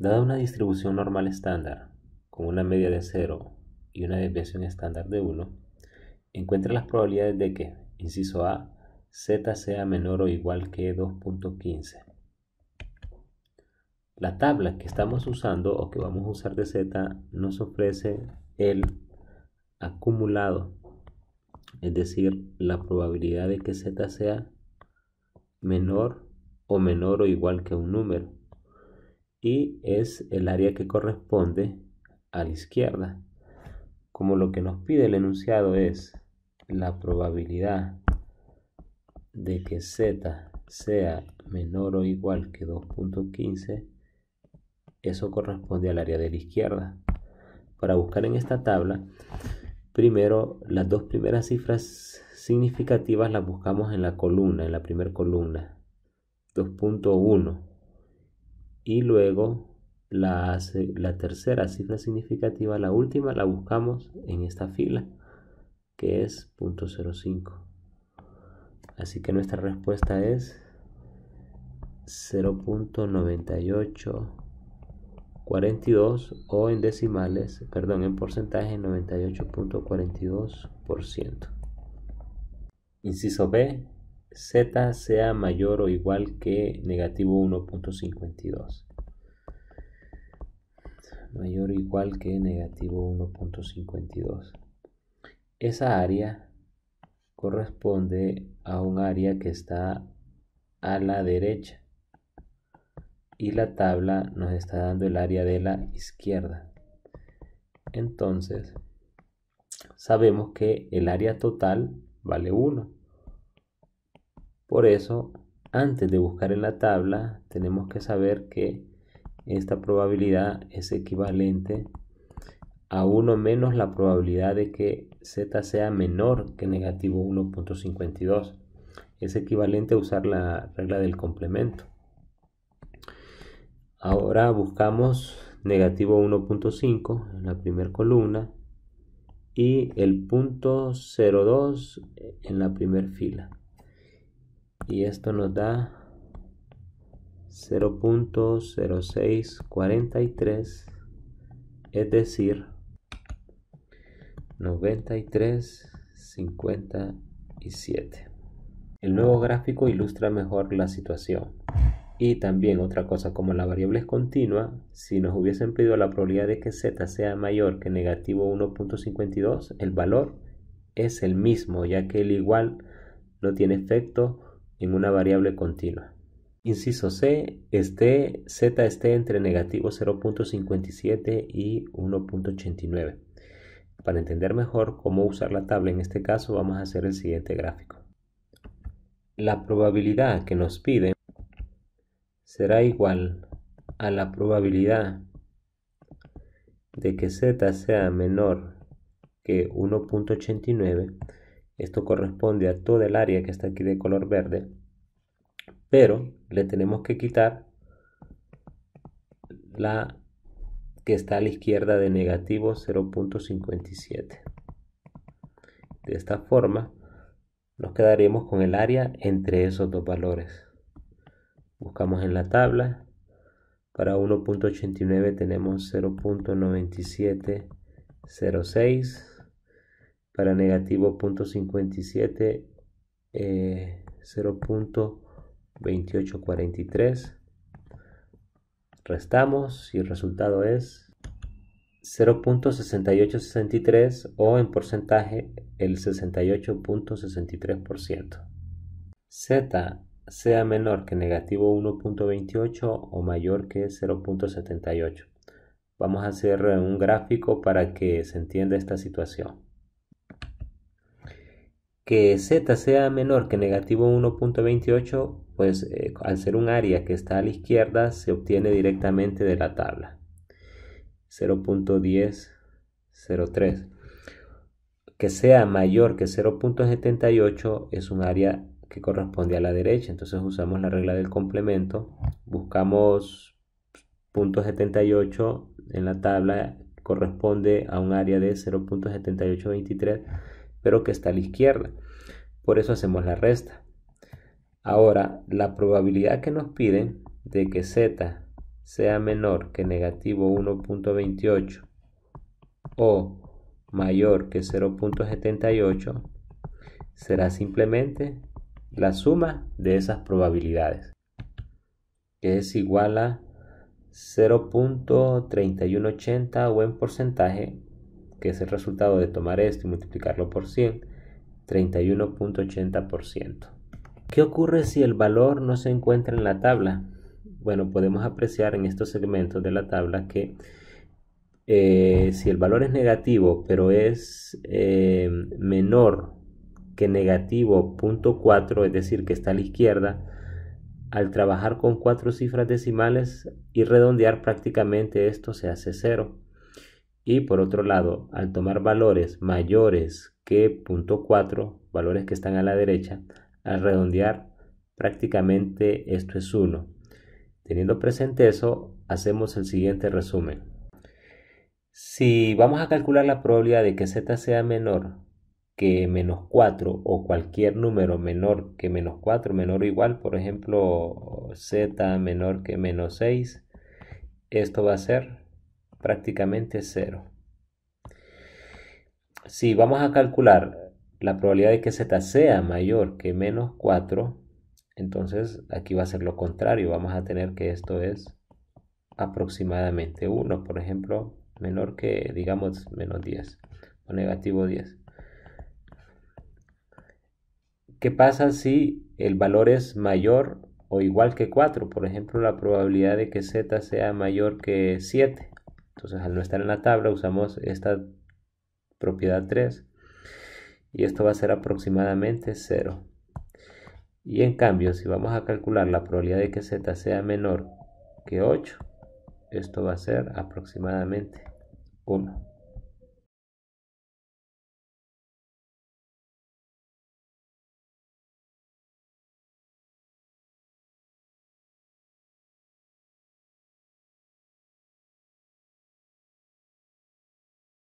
Dada una distribución normal estándar, con una media de 0 y una desviación estándar de 1, encuentra las probabilidades de que, inciso A, z sea menor o igual que 2.15. La tabla que estamos usando o que vamos a usar de z nos ofrece el acumulado, es decir, la probabilidad de que z sea menor o menor o igual que un número y es el área que corresponde a la izquierda. Como lo que nos pide el enunciado es la probabilidad de que z sea menor o igual que 2.15, eso corresponde al área de la izquierda. Para buscar en esta tabla, primero las dos primeras cifras significativas las buscamos en la columna, en la primera columna. 2.1 y luego la, tercera cifra significativa, la última, la buscamos en esta fila, que es .05. Así que nuestra respuesta es 0.9842 o en decimales, perdón, en porcentaje 98.42%. Inciso B, z sea mayor o igual que negativo 1.52 mayor o igual que negativo 1.52 esa área corresponde a un área que está a la derecha y la tabla nos está dando el área de la izquierda entonces sabemos que el área total vale 1 por eso, antes de buscar en la tabla, tenemos que saber que esta probabilidad es equivalente a 1 menos la probabilidad de que z sea menor que negativo 1.52. Es equivalente a usar la regla del complemento. Ahora buscamos negativo 1.5 en la primera columna y el punto 0.2 en la primera fila y esto nos da 0.0643 es decir 93.57 el nuevo gráfico ilustra mejor la situación y también otra cosa como la variable es continua si nos hubiesen pedido la probabilidad de que z sea mayor que negativo 1.52 el valor es el mismo ya que el igual no tiene efecto en una variable continua. Inciso C, esté, z esté entre negativo 0.57 y 1.89. Para entender mejor cómo usar la tabla en este caso, vamos a hacer el siguiente gráfico. La probabilidad que nos piden será igual a la probabilidad de que z sea menor que 1.89 esto corresponde a todo el área que está aquí de color verde. Pero le tenemos que quitar la que está a la izquierda de negativo 0.57. De esta forma nos quedaremos con el área entre esos dos valores. Buscamos en la tabla. Para 1.89 tenemos 0.9706 para negativo 0.57 0.2843 eh, restamos y el resultado es 0.6863 o en porcentaje el 68.63%. Z sea menor que negativo 1.28 o mayor que 0.78. Vamos a hacer un gráfico para que se entienda esta situación que z sea menor que negativo 1.28, pues eh, al ser un área que está a la izquierda se obtiene directamente de la tabla. 0.1003. Que sea mayor que 0.78 es un área que corresponde a la derecha. Entonces usamos la regla del complemento. Buscamos .78 en la tabla corresponde a un área de 0.7823 pero que está a la izquierda. Por eso hacemos la resta. Ahora, la probabilidad que nos piden de que z sea menor que negativo 1.28 o mayor que 0.78 será simplemente la suma de esas probabilidades, que es igual a 0.3180 o en porcentaje que es el resultado de tomar esto y multiplicarlo por 100, 31.80%. ¿Qué ocurre si el valor no se encuentra en la tabla? Bueno, podemos apreciar en estos segmentos de la tabla que eh, si el valor es negativo, pero es eh, menor que negativo 0.4, es decir, que está a la izquierda, al trabajar con cuatro cifras decimales y redondear prácticamente esto se hace cero. Y por otro lado, al tomar valores mayores que punto 4, valores que están a la derecha, al redondear prácticamente esto es 1. Teniendo presente eso, hacemos el siguiente resumen. Si vamos a calcular la probabilidad de que z sea menor que menos 4 o cualquier número menor que menos 4, menor o igual, por ejemplo, z menor que menos 6, esto va a ser prácticamente cero. Si vamos a calcular la probabilidad de que z sea mayor que menos 4, entonces aquí va a ser lo contrario. Vamos a tener que esto es aproximadamente 1, por ejemplo, menor que, digamos, menos 10 o negativo 10. ¿Qué pasa si el valor es mayor o igual que 4? Por ejemplo, la probabilidad de que z sea mayor que 7. Entonces al no estar en la tabla usamos esta propiedad 3 y esto va a ser aproximadamente 0. Y en cambio, si vamos a calcular la probabilidad de que z sea menor que 8, esto va a ser aproximadamente 1.